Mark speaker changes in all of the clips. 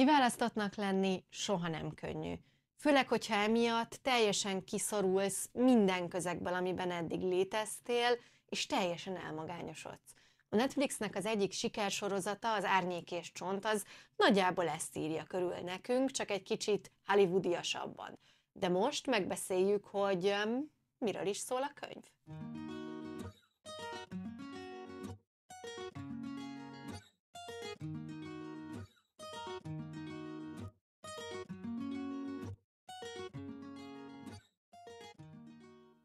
Speaker 1: Kiválasztatnak lenni soha nem könnyű. Főleg, hogyha emiatt teljesen kiszorulsz minden közegből, amiben eddig léteztél, és teljesen elmagányosodsz. A Netflixnek az egyik sikersorozata, az Árnyék és Csont, az nagyjából ezt írja körül nekünk, csak egy kicsit hollywoodiasabban. De most megbeszéljük, hogy um, miről is szól a könyv.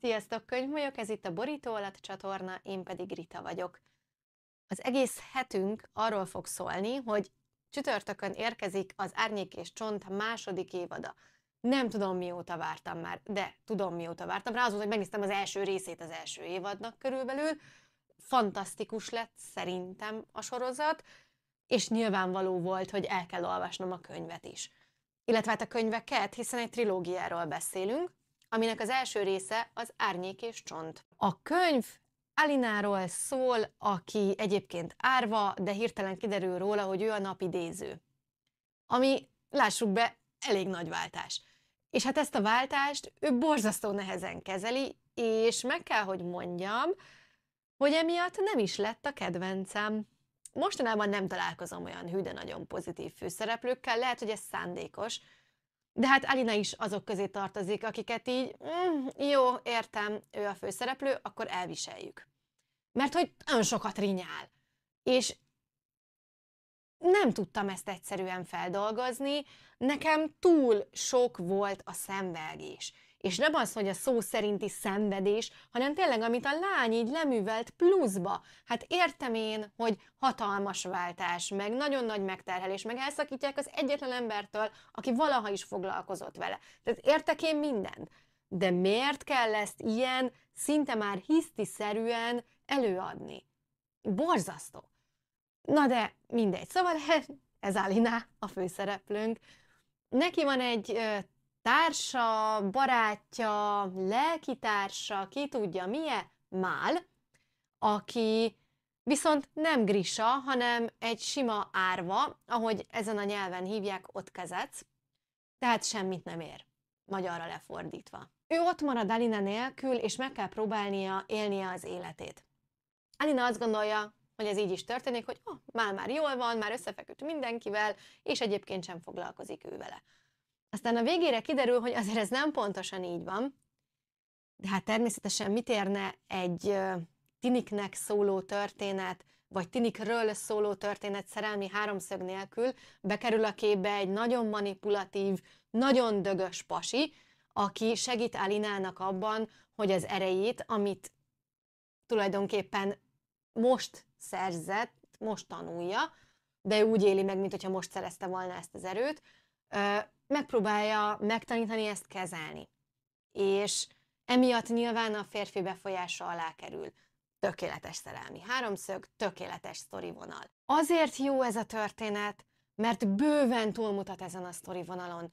Speaker 1: Sziasztok, könyv vagyok, ez itt a Borító alatt csatorna, én pedig Rita vagyok. Az egész hetünk arról fog szólni, hogy csütörtökön érkezik az Árnyék és Csont második évada. Nem tudom mióta vártam már, de tudom mióta vártam rá, azóta, hogy megnéztem az első részét az első évadnak körülbelül. Fantasztikus lett szerintem a sorozat, és nyilvánvaló volt, hogy el kell olvasnom a könyvet is. Illetve hát a könyveket, hiszen egy trilógiáról beszélünk, aminek az első része az Árnyék és Csont. A könyv Alináról szól, aki egyébként árva, de hirtelen kiderül róla, hogy ő a napidéző. Ami, lássuk be, elég nagy váltás. És hát ezt a váltást ő borzasztó nehezen kezeli, és meg kell, hogy mondjam, hogy emiatt nem is lett a kedvencem. Mostanában nem találkozom olyan hűde nagyon pozitív főszereplőkkel, lehet, hogy ez szándékos, de hát Alina is azok közé tartozik, akiket így, mm, jó, értem, ő a főszereplő, akkor elviseljük. Mert hogy ön sokat rinyál. És nem tudtam ezt egyszerűen feldolgozni, nekem túl sok volt a szenvelgés. És nem az, hogy a szó szerinti szenvedés, hanem tényleg, amit a lány így leművelt pluszba. Hát értem én, hogy hatalmas váltás, meg nagyon nagy megterhelés, meg elszakítják az egyetlen embertől, aki valaha is foglalkozott vele. Tehát értek én mindent. De miért kell ezt ilyen, szinte már hisztiszerűen előadni? Borzasztó. Na de mindegy. Szóval ez alina a főszereplőnk. Neki van egy társa, barátja, lelkitársa, ki tudja milyen, Mál, aki viszont nem Grisa, hanem egy sima árva, ahogy ezen a nyelven hívják, ott kezet, tehát semmit nem ér, magyarra lefordítva. Ő ott marad Alina nélkül, és meg kell próbálnia élnie az életét. Alina azt gondolja, hogy ez így is történik, hogy oh, ah, már már jól van, már összefeküdt mindenkivel, és egyébként sem foglalkozik ő vele. Aztán a végére kiderül, hogy azért ez nem pontosan így van, de hát természetesen mit érne egy tiniknek szóló történet, vagy tinikről szóló történet szerelmi háromszög nélkül, bekerül a képbe egy nagyon manipulatív, nagyon dögös pasi, aki segít Alinának abban, hogy az erejét, amit tulajdonképpen most szerzett, most tanulja, de úgy éli meg, mint most szerezte volna ezt az erőt, megpróbálja megtanítani ezt kezelni. És emiatt nyilván a férfi befolyása alá kerül. Tökéletes szerelmi háromszög, tökéletes sztorivonal. Azért jó ez a történet, mert bőven túlmutat ezen a sztorivonalon.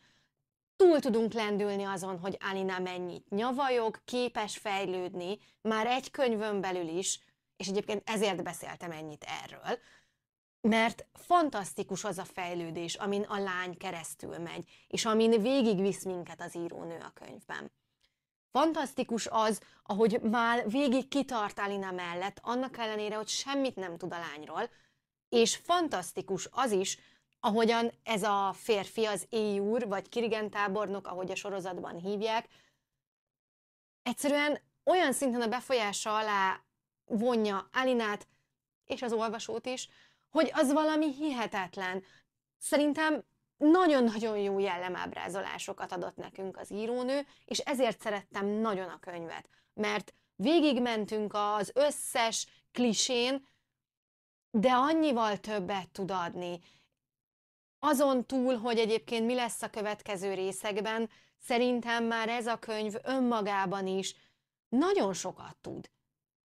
Speaker 1: Túl tudunk lendülni azon, hogy Alina mennyit nyavajog, képes fejlődni, már egy könyvön belül is, és egyébként ezért beszéltem ennyit erről, mert fantasztikus az a fejlődés, amin a lány keresztül megy, és amin végigvisz minket az írónő a könyvben. Fantasztikus az, ahogy már végig kitart Alina mellett, annak ellenére, hogy semmit nem tud a lányról, és fantasztikus az is, ahogyan ez a férfi, az éjúr, vagy Kirigen tábornok, ahogy a sorozatban hívják, egyszerűen olyan szinten a befolyása alá vonja Alinát, és az olvasót is, hogy az valami hihetetlen. Szerintem nagyon-nagyon jó jellemábrázolásokat adott nekünk az írónő, és ezért szerettem nagyon a könyvet, mert végigmentünk az összes klisén, de annyival többet tud adni. Azon túl, hogy egyébként mi lesz a következő részekben, szerintem már ez a könyv önmagában is nagyon sokat tud.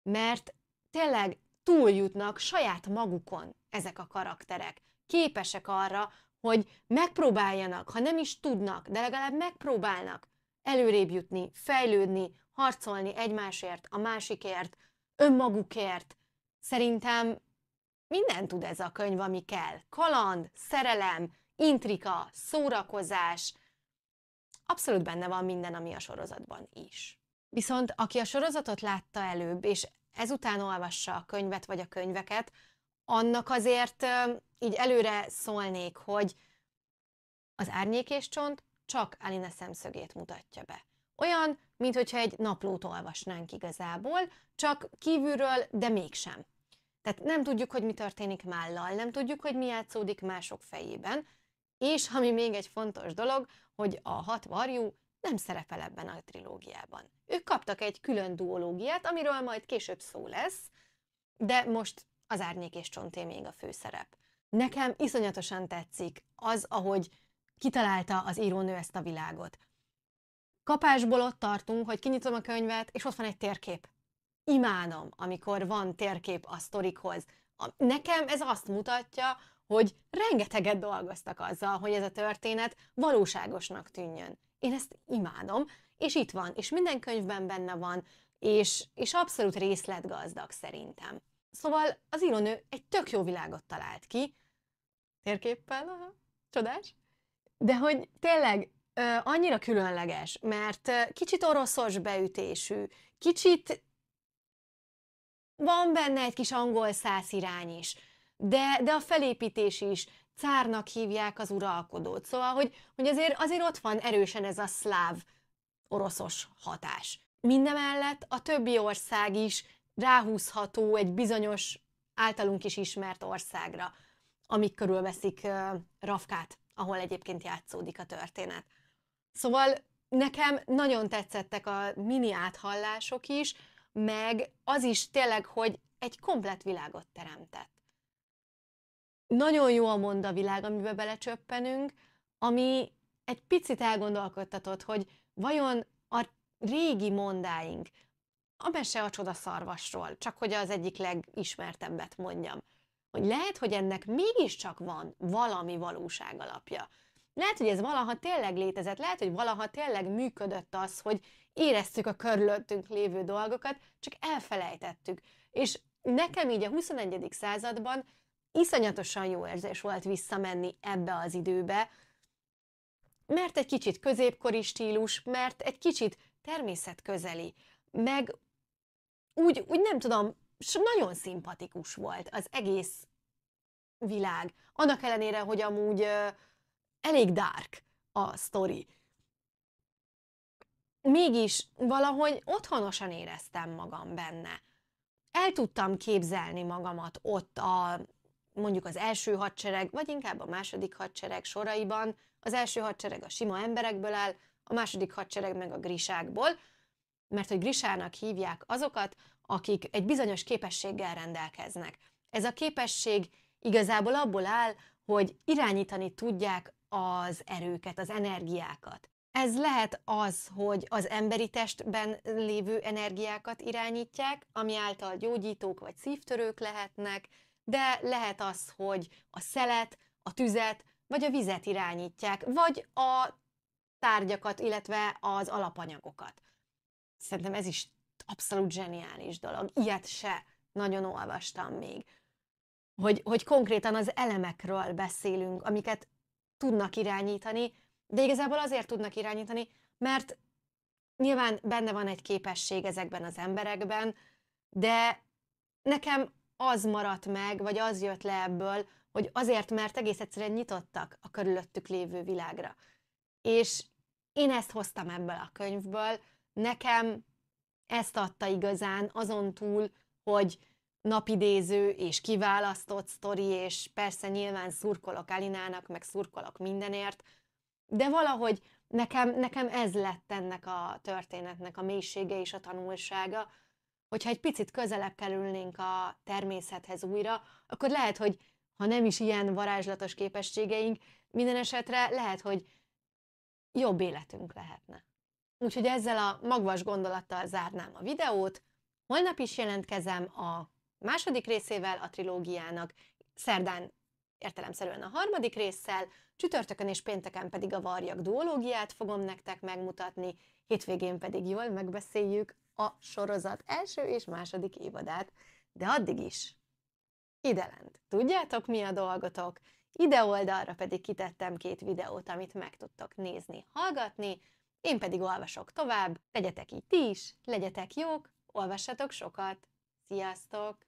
Speaker 1: Mert tényleg túljutnak saját magukon ezek a karakterek. Képesek arra, hogy megpróbáljanak, ha nem is tudnak, de legalább megpróbálnak előrébb jutni, fejlődni, harcolni egymásért, a másikért, önmagukért. Szerintem minden tud ez a könyv, ami kell. Kaland, szerelem, intrika, szórakozás. Abszolút benne van minden, ami a sorozatban is. Viszont aki a sorozatot látta előbb, és ezután olvassa a könyvet vagy a könyveket, annak azért így előre szólnék, hogy az árnyék és csont csak Alina szemszögét mutatja be. Olyan, mintha egy naplót olvasnánk igazából, csak kívülről, de mégsem. Tehát nem tudjuk, hogy mi történik mállal, nem tudjuk, hogy mi játszódik mások fejében, és ami még egy fontos dolog, hogy a hat varjú nem szerepel ebben a trilógiában. Ők kaptak egy külön duológiát, amiről majd később szó lesz, de most az árnyék és csonté még a főszerep. Nekem iszonyatosan tetszik az, ahogy kitalálta az írónő ezt a világot. Kapásból ott tartunk, hogy kinyitom a könyvet, és ott van egy térkép. Imádom, amikor van térkép a sztorikhoz. Nekem ez azt mutatja, hogy rengeteget dolgoztak azzal, hogy ez a történet valóságosnak tűnjön én ezt imádom, és itt van, és minden könyvben benne van, és, és abszolút részletgazdag szerintem. Szóval az írónő egy tök jó világot talált ki, térképpel, aha, csodás, de hogy tényleg ö, annyira különleges, mert kicsit oroszos beütésű, kicsit van benne egy kis angol száz irány is, de, de a felépítés is, cárnak hívják az uralkodót. Szóval, hogy, hogy azért, azért ott van erősen ez a szláv oroszos hatás. Mindemellett a többi ország is ráhúzható egy bizonyos általunk is ismert országra, amik körülveszik uh, Rafkát, ahol egyébként játszódik a történet. Szóval nekem nagyon tetszettek a mini áthallások is, meg az is tényleg, hogy egy komplet világot teremtett nagyon a mond a világ, amiben belecsöppenünk, ami egy picit elgondolkodtatott, hogy vajon a régi mondáink, a mese a csoda szarvasról, csak hogy az egyik legismertebbet mondjam, hogy lehet, hogy ennek mégiscsak van valami valóság alapja. Lehet, hogy ez valaha tényleg létezett, lehet, hogy valaha tényleg működött az, hogy éreztük a körülöttünk lévő dolgokat, csak elfelejtettük. És nekem így a 21. században iszonyatosan jó érzés volt visszamenni ebbe az időbe, mert egy kicsit középkori stílus, mert egy kicsit természetközeli, meg úgy, úgy nem tudom, nagyon szimpatikus volt az egész világ. Annak ellenére, hogy amúgy elég dark a sztori. Mégis valahogy otthonosan éreztem magam benne. El tudtam képzelni magamat ott a, mondjuk az első hadsereg, vagy inkább a második hadsereg soraiban. Az első hadsereg a sima emberekből áll, a második hadsereg meg a grisákból, mert hogy grisának hívják azokat, akik egy bizonyos képességgel rendelkeznek. Ez a képesség igazából abból áll, hogy irányítani tudják az erőket, az energiákat. Ez lehet az, hogy az emberi testben lévő energiákat irányítják, ami által gyógyítók vagy szívtörők lehetnek, de lehet az, hogy a szelet, a tüzet, vagy a vizet irányítják, vagy a tárgyakat, illetve az alapanyagokat. Szerintem ez is abszolút zseniális dolog. Ilyet se nagyon olvastam még. Hogy, hogy konkrétan az elemekről beszélünk, amiket tudnak irányítani, de igazából azért tudnak irányítani, mert nyilván benne van egy képesség ezekben az emberekben, de nekem az maradt meg, vagy az jött le ebből, hogy azért, mert egész egyszerűen nyitottak a körülöttük lévő világra. És én ezt hoztam ebből a könyvből, nekem ezt adta igazán, azon túl, hogy napidéző és kiválasztott sztori, és persze nyilván szurkolok Alinának, meg szurkolok mindenért, de valahogy nekem, nekem ez lett ennek a történetnek a mélysége és a tanulsága, hogyha egy picit közelebb kerülnénk a természethez újra, akkor lehet, hogy ha nem is ilyen varázslatos képességeink, minden esetre lehet, hogy jobb életünk lehetne. Úgyhogy ezzel a magvas gondolattal zárnám a videót. Holnap is jelentkezem a második részével a trilógiának. Szerdán értelemszerűen a harmadik résszel, csütörtökön és pénteken pedig a varjak duológiát fogom nektek megmutatni, hétvégén pedig jól megbeszéljük a sorozat első és második évadát. De addig is, ide lent, tudjátok mi a dolgotok? Ide oldalra pedig kitettem két videót, amit meg tudtok nézni, hallgatni, én pedig olvasok tovább, legyetek itt is, legyetek jók, olvassatok sokat! Sziasztok!